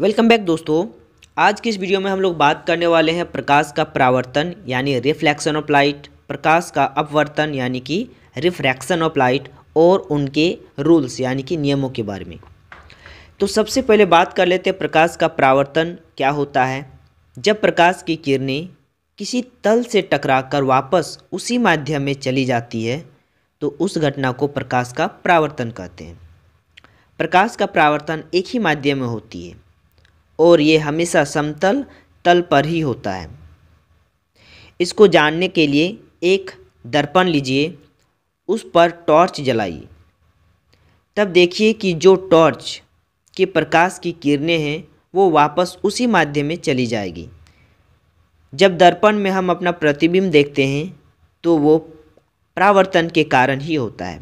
welcome back दोस्तों आज की इस वीडियो में हम लोग बात करने वाले हैं प्रकाश का प्रावर्तन यानी रिफ्लेक्शन ऑफ लाइट प्रकाश का अपवर्तन यानी कि रिफ्रैक्शन ऑफ लाइट और उनके रूल्स यानी कि नियमों के बारे में तो सबसे पहले बात कर लेते हैं प्रकाश का प्रावर्तन क्या होता है जब प्रकाश की किरणें किसी तल से टकराकर वापस उसी माध्यम में चली जाती है तो उस घटना को प्रकाश का प्रावर्तन कहते हैं प्रकाश का प्रावर्तन एक ही माध्यम में होती है और ये हमेशा समतल तल पर ही होता है इसको जानने के लिए एक दर्पण लीजिए उस पर टॉर्च जलाइए तब देखिए कि जो टॉर्च के प्रकाश की किरणें हैं वो वापस उसी माध्यम में चली जाएगी जब दर्पण में हम अपना प्रतिबिंब देखते हैं तो वो प्रावर्तन के कारण ही होता है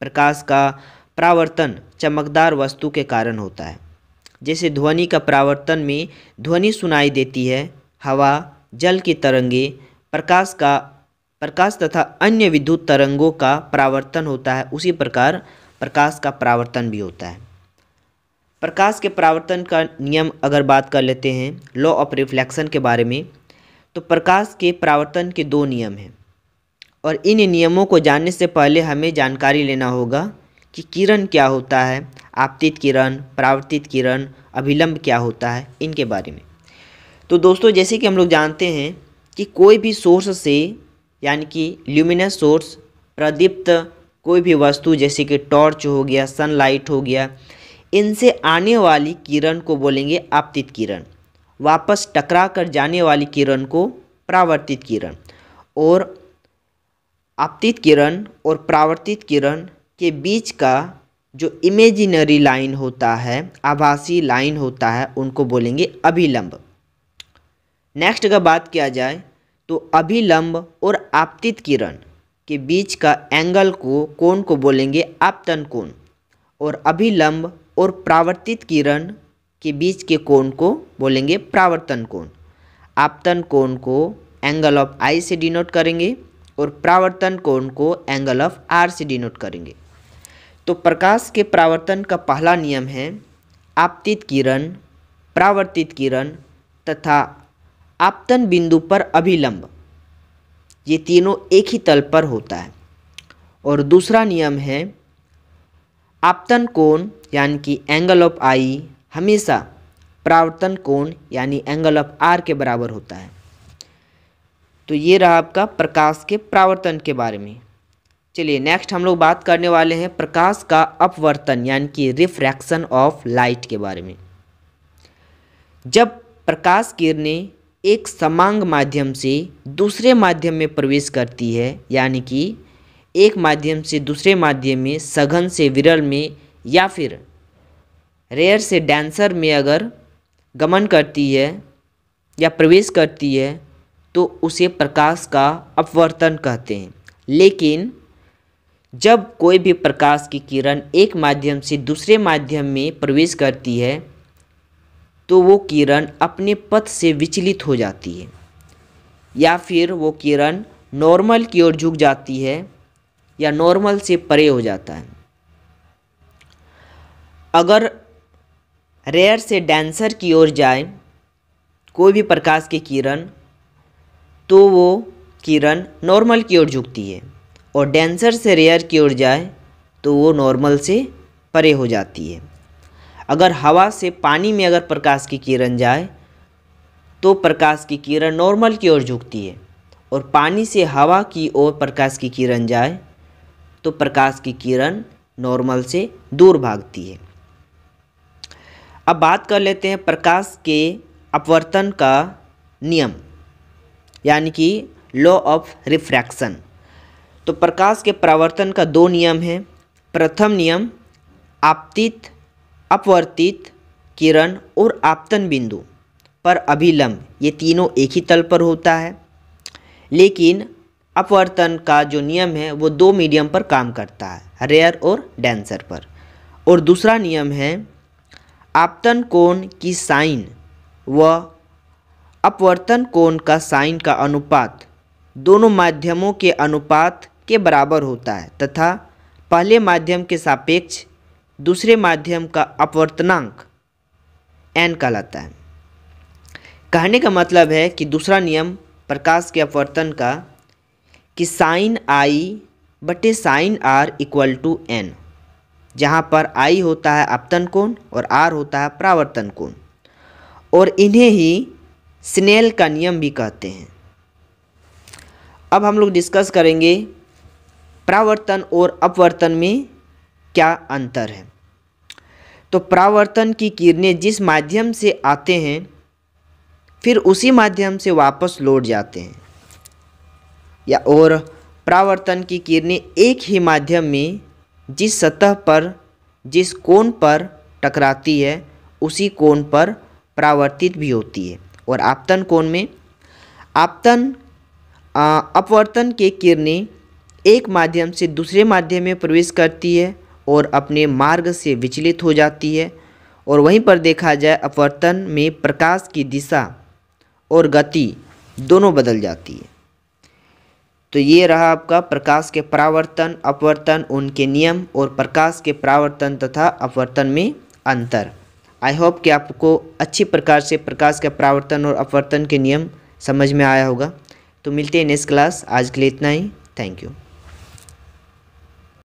प्रकाश का प्रावर्तन चमकदार वस्तु के कारण होता है जैसे ध्वनि का प्रावर्तन में ध्वनि सुनाई देती है हवा जल की तरंगे प्रकाश का प्रकाश तथा अन्य विद्युत तरंगों का प्रावर्तन होता है उसी प्रकार प्रकाश का प्रावर्तन भी होता है प्रकाश के प्रावर्तन का नियम अगर बात कर लेते हैं लॉ ऑफ रिफ्लेक्शन के बारे में तो प्रकाश के प्रावर्तन के दो नियम हैं और इन नियमों को जानने से पहले हमें जानकारी लेना होगा कि किरण क्या होता है आपतित किरण परावर्तित किरण अभिलंब क्या होता है इनके बारे में तो दोस्तों जैसे कि हम लोग जानते हैं कि कोई भी सोर्स से यानी कि ल्यूमिनस सोर्स प्रदीप्त कोई भी वस्तु जैसे कि टॉर्च हो गया सनलाइट हो गया इनसे आने वाली किरण को बोलेंगे आपतित किरण वापस टकरा कर जाने वाली किरण को प्रावर्तित किरण और आपतित किरण और प्रावर्तित किरण के बीच का जो इमेजिनरी लाइन होता है आभासी लाइन होता है उनको बोलेंगे अभिलंब नेक्स्ट का बात किया जाए तो अभिलंब और आपतित किरण के बीच का एंगल को कोण को बोलेंगे आपतन कोण और अभिलंब और प्रावर्तित किरण के बीच के कोण को बोलेंगे प्रावर्तन कोण आपतन कोण को एंगल ऑफ आई से डिनोट करेंगे और प्रावर्तन कोण को एंगल ऑफ आर से डिनोट करेंगे तो प्रकाश के प्रावर्तन का पहला नियम है आपतित किरण प्रावर्तित किरण तथा आपतन बिंदु पर अभिलंब ये तीनों एक ही तल पर होता है और दूसरा नियम है आपतन कोण यानी कि एंगल ऑफ आई हमेशा प्रावर्तन कोण यानी एंगल ऑफ आर के बराबर होता है तो ये रहा आपका प्रकाश के प्रावर्तन के बारे में चलिए नेक्स्ट हम लोग बात करने वाले हैं प्रकाश का अपवर्तन यानी कि रिफ्रैक्शन ऑफ लाइट के बारे में जब प्रकाश किरणें एक समांग माध्यम से दूसरे माध्यम में प्रवेश करती है यानी कि एक माध्यम से दूसरे माध्यम में सघन से विरल में या फिर रेयर से डांसर में अगर गमन करती है या प्रवेश करती है तो उसे प्रकाश का अपवर्तन कहते हैं लेकिन जब कोई भी प्रकाश की किरण एक माध्यम से दूसरे माध्यम में प्रवेश करती है तो वो किरण अपने पथ से विचलित हो जाती है या फिर वो किरण नॉर्मल की ओर झुक जाती है या नॉर्मल से परे हो जाता है अगर रेयर से डेंसर की ओर जाए कोई भी प्रकाश की किरण तो वो किरण नॉर्मल की ओर झुकती है और डेंसर से रेयर की ओर जाए तो वो नॉर्मल से परे हो जाती है अगर हवा से पानी में अगर प्रकाश की किरण जाए तो प्रकाश की किरण नॉर्मल की ओर झुकती है और पानी से हवा की ओर प्रकाश की किरण जाए तो प्रकाश की किरण नॉर्मल से दूर भागती है अब बात कर लेते हैं प्रकाश के अपवर्तन का नियम यानी कि लॉ ऑफ रिफ्रैक्शन तो प्रकाश के प्रावर्तन का दो नियम है प्रथम नियम आपतित अपवर्तित किरण और आपतन बिंदु पर अभिलंब ये तीनों एक ही तल पर होता है लेकिन अपवर्तन का जो नियम है वो दो मीडियम पर काम करता है रेयर और डेंसर पर और दूसरा नियम है आपतन कोण की साइन व अपवर्तन कोण का साइन का अनुपात दोनों माध्यमों के अनुपात के बराबर होता है तथा पहले माध्यम के सापेक्ष दूसरे माध्यम का अपवर्तनांक एन कहलाता है कहने का मतलब है कि दूसरा नियम प्रकाश के अपवर्तन का कि साइन आई बटे sine R equal to N जहाँ पर आई होता है अपतन कोण और आर होता है प्रावर्तन कोण और इन्हें ही स्नेल का नियम भी कहते हैं अब हम लोग डिस्कस करेंगे प्रावर्तन और अपवर्तन में क्या अंतर है तो प्रावर्तन की किरणें जिस माध्यम से आते हैं फिर उसी माध्यम से वापस लौट जाते हैं या और प्रावर्तन की किरणें एक ही माध्यम में जिस सतह पर जिस कोण पर टकराती है उसी कोण पर प्रावर्तित भी होती है और आपतन कोण में आपतन अपवर्तन के किरणें एक माध्यम से दूसरे माध्यम में प्रवेश करती है और अपने मार्ग से विचलित हो जाती है और वहीं पर देखा जाए अपवर्तन में प्रकाश की दिशा और गति दोनों बदल जाती है तो ये रहा आपका प्रकाश के परावर्तन अपवर्तन उनके नियम और प्रकाश के परावर्तन तथा अपवर्तन में अंतर आई होप कि आपको अच्छी प्रकार से प्रकाश के परावर्तन और अपवर्तन के नियम समझ में आया होगा तो मिलते हैं नेक्स्ट क्लास आज के लिए इतना ही थैंक यू